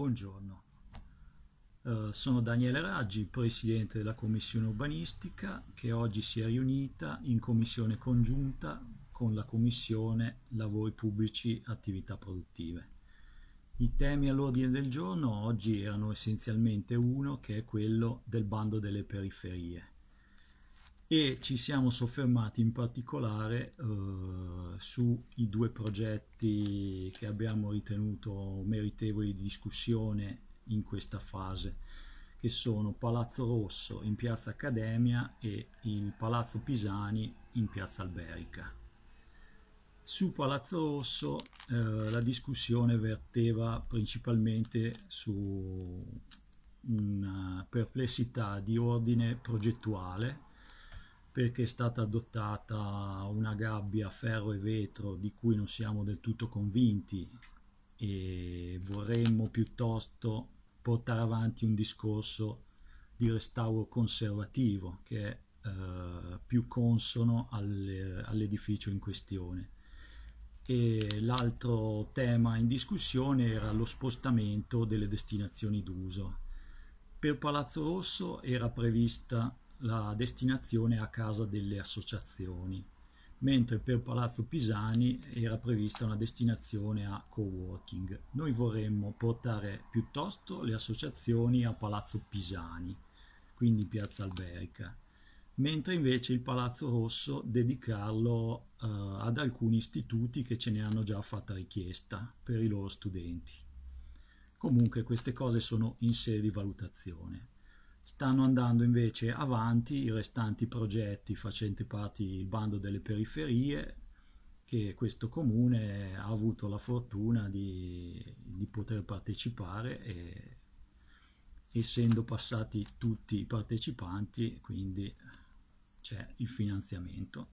Buongiorno, eh, sono Daniele Raggi, Presidente della Commissione Urbanistica che oggi si è riunita in Commissione congiunta con la Commissione Lavori Pubblici Attività Produttive. I temi all'ordine del giorno oggi erano essenzialmente uno che è quello del bando delle periferie e ci siamo soffermati in particolare eh, sui due progetti che abbiamo ritenuto meritevoli di discussione in questa fase, che sono Palazzo Rosso in Piazza Accademia e il Palazzo Pisani in Piazza Alberica. Su Palazzo Rosso eh, la discussione verteva principalmente su una perplessità di ordine progettuale perché è stata adottata una gabbia ferro e vetro di cui non siamo del tutto convinti e vorremmo piuttosto portare avanti un discorso di restauro conservativo che è eh, più consono al, all'edificio in questione. E l'altro tema in discussione era lo spostamento delle destinazioni d'uso. Per Palazzo Rosso era prevista la destinazione a casa delle associazioni, mentre per Palazzo Pisani era prevista una destinazione a co-working. Noi vorremmo portare piuttosto le associazioni a Palazzo Pisani, quindi Piazza Alberica, mentre invece il Palazzo Rosso dedicarlo eh, ad alcuni istituti che ce ne hanno già fatta richiesta per i loro studenti. Comunque queste cose sono in sede di valutazione. Stanno andando invece avanti i restanti progetti facenti parte il bando delle periferie che questo comune ha avuto la fortuna di, di poter partecipare e, essendo passati tutti i partecipanti quindi c'è il finanziamento.